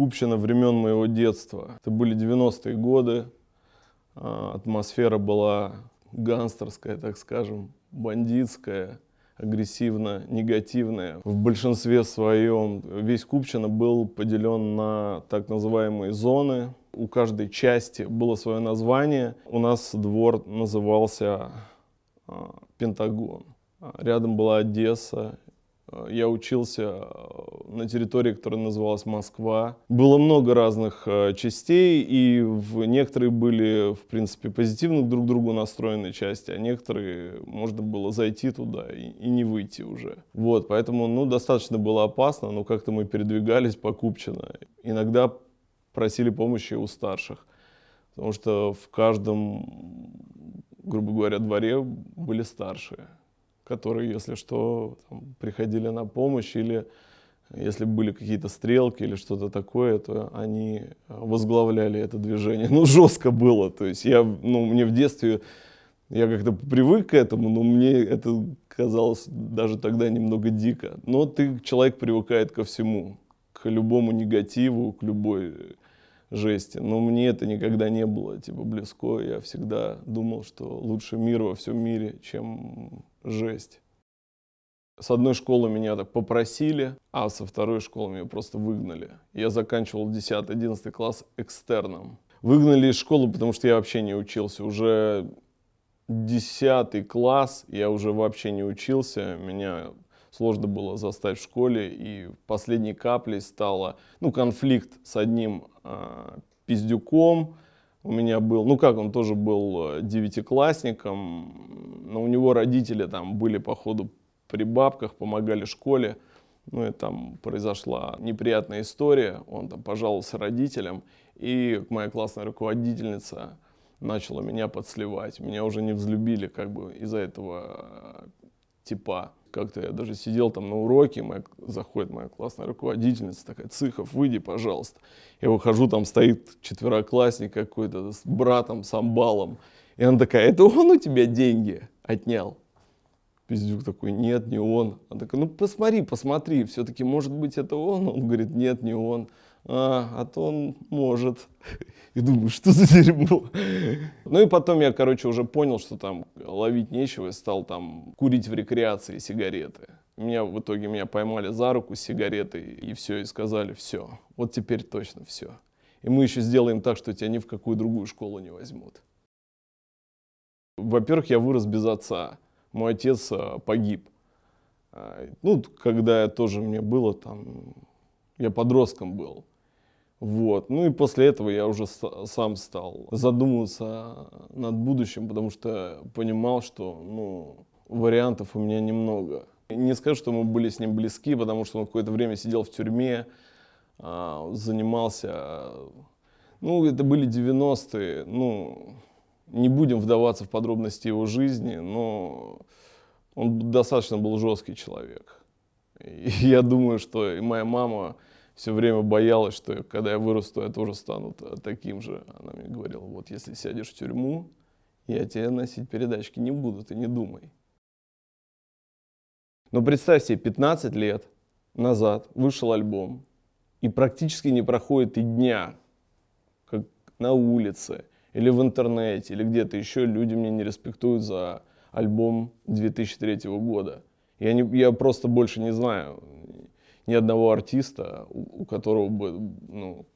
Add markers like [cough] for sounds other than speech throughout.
Купчина времен моего детства. Это были 90-е годы, а, атмосфера была гангстерская, так скажем, бандитская, агрессивно, негативная. В большинстве своем весь Купчино был поделен на так называемые зоны. У каждой части было свое название. У нас двор назывался а, Пентагон. Рядом была Одесса, Э, я учился э, на территории, которая называлась Москва. Было много разных э, частей, и в некоторые были, в принципе, позитивно друг к другу настроены части, а некоторые можно было зайти туда и, и не выйти уже. Вот, поэтому, ну, достаточно было опасно, но как-то мы передвигались покупчено. Иногда просили помощи у старших, потому что в каждом, грубо говоря, дворе были старшие которые, если что, там, приходили на помощь или если были какие-то стрелки или что-то такое, то они э, возглавляли это движение. Ну, жестко было. То есть я, ну, мне в детстве, я как-то привык к этому, но мне это казалось даже тогда немного дико. Но ты, человек привыкает ко всему, к любому негативу, к любой э, жести. Но мне это никогда не было, типа, близко. Я всегда думал, что лучше мир во всем мире, чем жесть. С одной школы меня так попросили, а со второй школы меня просто выгнали. Я заканчивал 10-11 класс экстерном. Выгнали из школы, потому что я вообще не учился. Уже 10 класс я уже вообще не учился. Меня сложно было застать в школе. И последней каплей стало ну, конфликт с одним э, пиздюком, у меня был, ну как, он тоже был э, девятиклассником, но у него родители там были, походу, при бабках, помогали школе. Ну и там произошла неприятная история, он там пожаловался родителям, и моя классная руководительница начала меня подсливать. Меня уже не взлюбили как бы из-за этого э, типа. Как-то я даже сидел там на уроке, моя, заходит моя классная руководительница, такая, цихов выйди, пожалуйста. Я выхожу, там стоит четвероклассник какой-то с братом, с амбалом. И она такая, это он у тебя деньги отнял? Пиздюк такой, нет, не он. Она такая, ну посмотри, посмотри, все-таки может быть это он? Он говорит, нет, не он а, а то он может. И [laughs] думаю, что за дерьмо? Ну и потом я, короче, уже понял, что там ловить нечего и стал там курить в рекреации сигареты. Меня в итоге меня поймали за руку сигареты и все, и сказали, все, вот теперь точно все. И мы еще сделаем так, что тебя ни в какую другую школу не возьмут. Во-первых, я вырос без отца. Мой отец а, погиб. А, ну, когда я тоже мне было там, я подростком был. Вот. Ну и после этого я уже сам стал задумываться над будущим, потому что понимал, что ну, вариантов у меня немного. Не скажу, что мы были с ним близки, потому что он какое-то время сидел в тюрьме, а, занимался... Ну, это были 90-е, ну, не будем вдаваться в подробности его жизни, но он достаточно был жесткий человек. И [laughs] я думаю, что и моя мама все время боялась, что когда я вырасту, я тоже стану таким же. Она мне говорила, вот если сядешь в тюрьму, я тебе носить передачки не буду, ты не думай. Но представь себе, 15 лет назад вышел альбом, и практически не проходит и дня, как на улице, или в интернете, или где-то еще люди меня не респектуют за альбом 2003 года. Я, не, я просто больше не знаю ни одного артиста, у, которого бы, ну,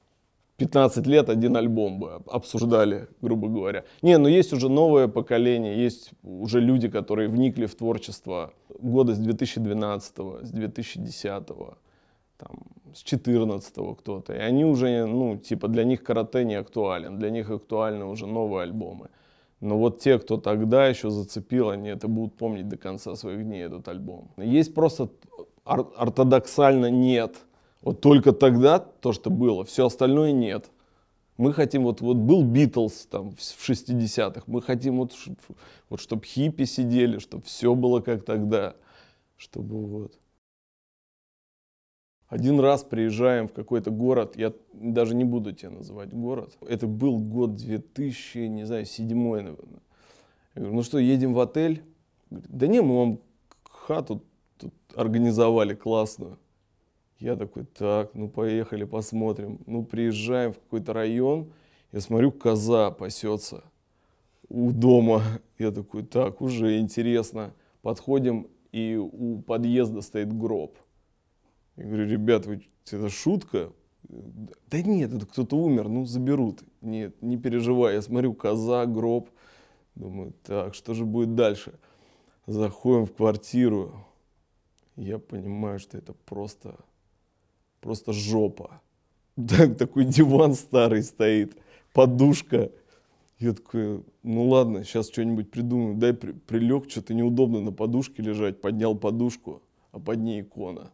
15 лет один альбом бы обсуждали, грубо говоря. Не, но ну, есть уже новое поколение, есть уже люди, которые вникли в творчество года с 2012, с 2010, там, с 14 кто-то. И они уже, ну, типа, для них карате не актуален, для них актуальны уже новые альбомы. Но вот те, кто тогда еще зацепил, они это будут помнить до конца своих дней, этот альбом. Есть просто ортодоксально нет. Вот только тогда то, что было, все остальное нет. Мы хотим, вот, вот был Битлз там в 60-х, мы хотим, вот, вот чтобы хиппи сидели, чтобы все было как тогда, чтобы вот. Один раз приезжаем в какой-то город, я даже не буду тебя называть город. Это был год 2000, не знаю, седьмой, наверное. Я говорю, ну что, едем в отель? да не, мы вам хату тут организовали классную. Я такой, так, ну поехали, посмотрим. Ну приезжаем в какой-то район, я смотрю, коза пасется у дома. Я такой, так, уже интересно. Подходим, и у подъезда стоит гроб. Я говорю, ребят, вы, это шутка? Да нет, это кто-то умер, ну заберут. Нет, не переживай, я смотрю, коза, гроб. Думаю, так, что же будет дальше? Заходим в квартиру, я понимаю, что это просто, просто жопа. [laughs] Так, такой диван старый стоит, подушка. Я такой, ну ладно, сейчас что-нибудь придумаю. Дай при, прилег, что-то неудобно на подушке лежать. Поднял подушку, а под ней икона.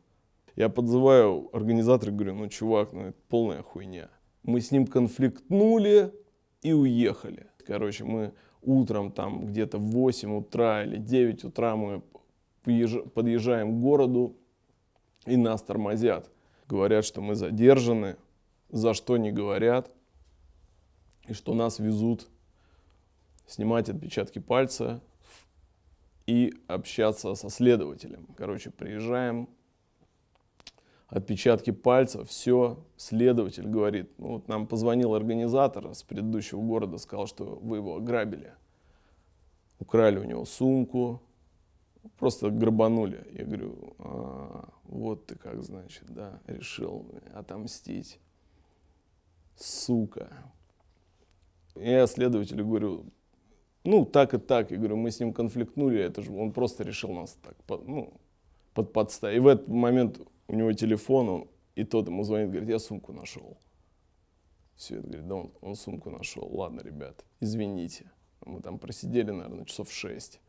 Я подзываю организатора, говорю, ну чувак, ну это полная хуйня. Мы с ним конфликтнули и уехали. Короче, мы утром там где-то в 8 утра или 9 утра мы подъезжаем к городу, и нас тормозят. Говорят, что мы задержаны, за что не говорят, и что нас везут снимать отпечатки пальца и общаться со следователем. Короче, приезжаем, отпечатки пальцев, все. Следователь говорит, ну вот нам позвонил организатор с предыдущего города, сказал, что вы его ограбили. Украли у него сумку, просто грабанули. Я говорю, а, вот ты как, значит, да, решил отомстить. Сука. Я следователю говорю, ну, так и так. Я говорю, мы с ним конфликтнули, это же он просто решил нас так, ну, под подставить. И в этот момент у него телефон, он, и тот ему звонит, говорит, я сумку нашел. Все, это говорит, да он, он сумку нашел. Ладно, ребят, извините. Мы там просидели, наверное, часов шесть.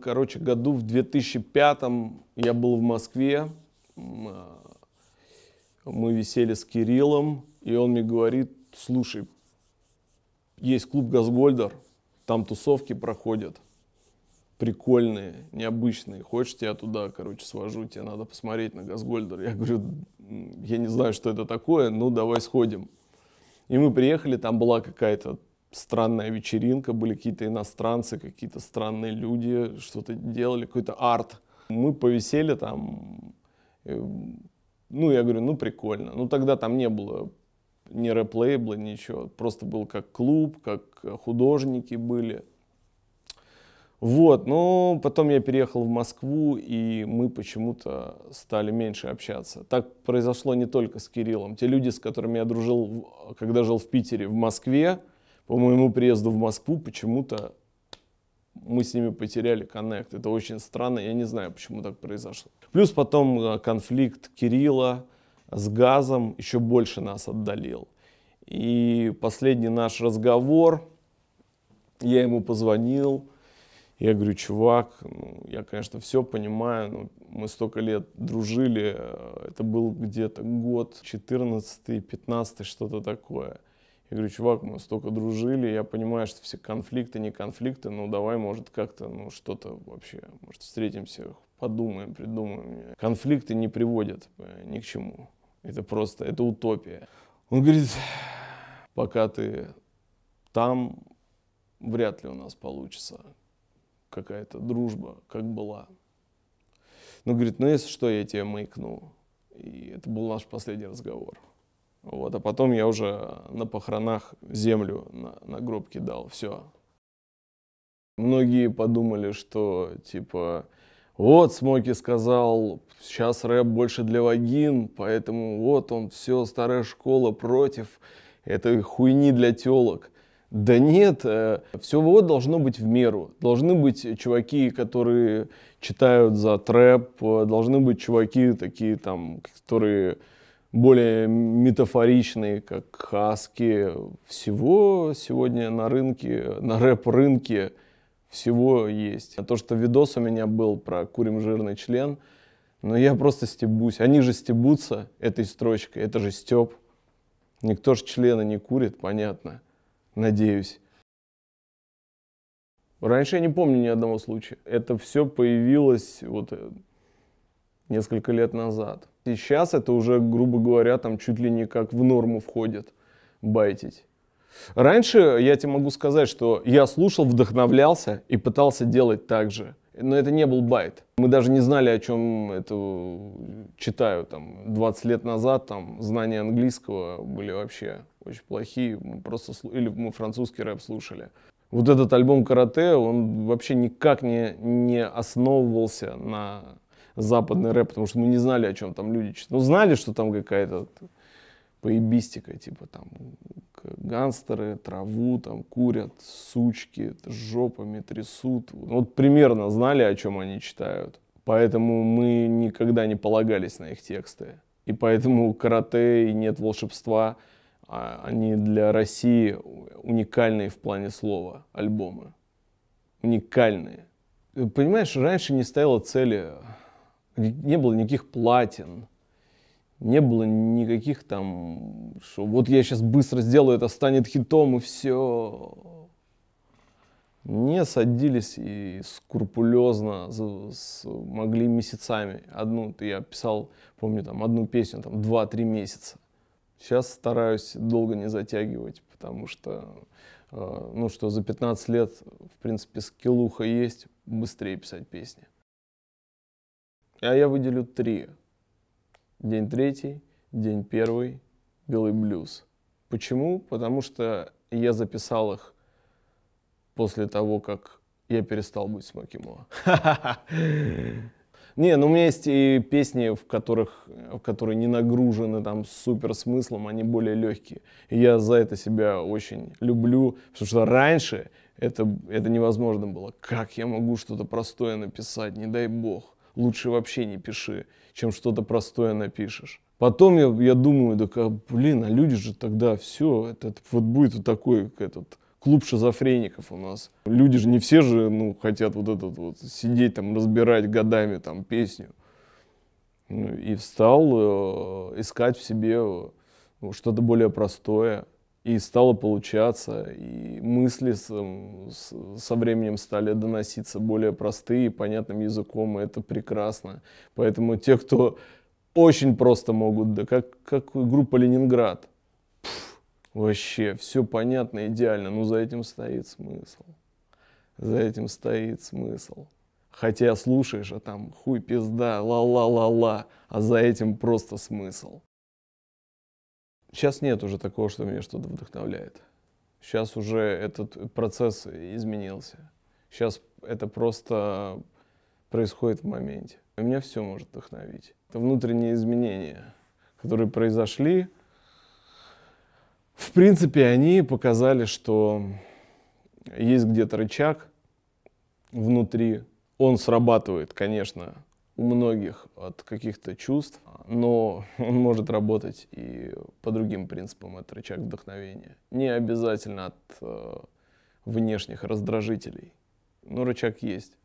Короче, году в 2005 я был в Москве, а, мы висели с Кириллом, и он мне говорит, слушай, есть клуб «Газгольдер», там тусовки проходят, прикольные, необычные. Хочешь, я туда, короче, свожу, тебе надо посмотреть на «Газгольдер». Я говорю, я не знаю, что это такое, ну давай сходим. И мы приехали, там была какая-то странная вечеринка, были какие-то иностранцы, какие-то странные люди, что-то делали, какой-то арт. Мы повисели там, э, ну, я говорю, ну, прикольно. Ну, тогда там не было ни рэп-лейбла, ничего. Просто был как клуб, как художники были. Вот, но ну, потом я переехал в Москву, и мы почему-то стали меньше общаться. Так произошло не только с Кириллом. Те люди, с которыми я дружил, когда жил в Питере, в Москве, по моему приезду в Москву почему-то мы с ними потеряли коннект. Это очень странно, я не знаю, почему так произошло. Плюс потом э, конфликт Кирилла с газом еще больше нас отдалил. И последний наш разговор, я ему позвонил, я говорю, чувак, ну, я, конечно, все понимаю, но ну, мы столько лет дружили, э, это был где-то год 14-15, что-то такое. Я говорю, чувак, мы столько дружили, я понимаю, что все конфликты, не конфликты, ну давай, может, как-то, ну что-то вообще, может, встретимся, подумаем, придумаем. Конфликты не приводят э, ни к чему. Это просто, это утопия. Он говорит, пока ты там, вряд ли у нас получится какая-то дружба, как была. Ну, говорит, ну если что, я тебе маякну. И это был наш последний разговор. Вот, а потом я уже на похоронах землю на, на гроб кидал, все. Многие подумали, что типа вот Смоки сказал, сейчас рэп больше для вагин, поэтому вот он, все, старая школа против этой хуйни для телок. Да нет, э, все вот должно быть в меру. Должны быть чуваки, которые читают за трэп, э, должны быть чуваки такие там, которые более метафоричные, как хаски. Всего сегодня на рынке, на рэп-рынке всего есть. А то, что видос у меня был про «Курим жирный член», но я просто стебусь. Они же стебутся этой строчкой, это же стеб. Никто же члена не курит, понятно. Надеюсь. Раньше я не помню ни одного случая. Это все появилось вот э, несколько лет назад. Сейчас это уже, грубо говоря, там чуть ли не как в норму входит байтить. Раньше я тебе могу сказать, что я слушал, вдохновлялся и пытался делать так же. Но это не был байт. Мы даже не знали, о чем это читаю. Там, 20 лет назад там, знания английского были вообще очень плохие. Мы просто слу... Или мы французский рэп слушали. Вот этот альбом «Карате», он вообще никак не, не основывался на западный рэп, потому что мы не знали, о чем там люди читают. Ну, знали, что там какая-то поебистика, типа там гангстеры траву там курят, сучки жопами трясут. Ну, вот примерно знали, о чем они читают. Поэтому мы никогда не полагались на их тексты. И поэтому карате и нет волшебства, а они для России уникальные в плане слова альбомы. Уникальные. Понимаешь, раньше не стояло цели не было никаких платин, не было никаких там, что вот я сейчас быстро сделаю, это станет хитом и все. Не садились и скрупулезно могли месяцами. Одну, я писал, помню, там одну песню, там два-три месяца. Сейчас стараюсь долго не затягивать, потому что, э, ну что, за 15 лет, в принципе, скиллуха есть, быстрее писать песни. А я выделю три. День третий, день первый, белый блюз. Почему? Потому что я записал их после того, как я перестал быть Смоки [laughs] Не, ну у меня есть и песни, в которых, в которые не нагружены там супер смыслом, они более легкие. И я за это себя очень люблю, потому что раньше это, это невозможно было. Как я могу что-то простое написать, не дай бог лучше вообще не пиши, чем что-то простое напишешь. Потом я, я думаю, так, а, блин, а люди же тогда все, это, это вот будет вот такой этот клуб шизофреников у нас. Люди же не все же, ну, хотят вот этот вот сидеть там разбирать годами там песню. Ну, и встал э, искать в себе э, что-то более простое. И стало получаться, и мысли эм, со временем стали доноситься более простые, понятным языком, и это прекрасно. Поэтому те, кто очень просто могут, да как, как группа Ленинград, Пфф, вообще все понятно, идеально, но ну, за этим стоит смысл. За этим стоит смысл. Хотя слушаешь, а там хуй пизда, ла-ла-ла-ла, а за этим просто смысл. Сейчас нет уже такого, что меня что-то вдохновляет. Сейчас уже этот процесс изменился. Сейчас это просто происходит в моменте. Меня все может вдохновить. Это внутренние изменения, которые произошли. В принципе, они показали, что есть где-то рычаг внутри. Он срабатывает, конечно, у многих от каких-то чувств, но [laughs] он может работать и по другим принципам, это рычаг вдохновения. Не обязательно от э, внешних раздражителей, но рычаг есть.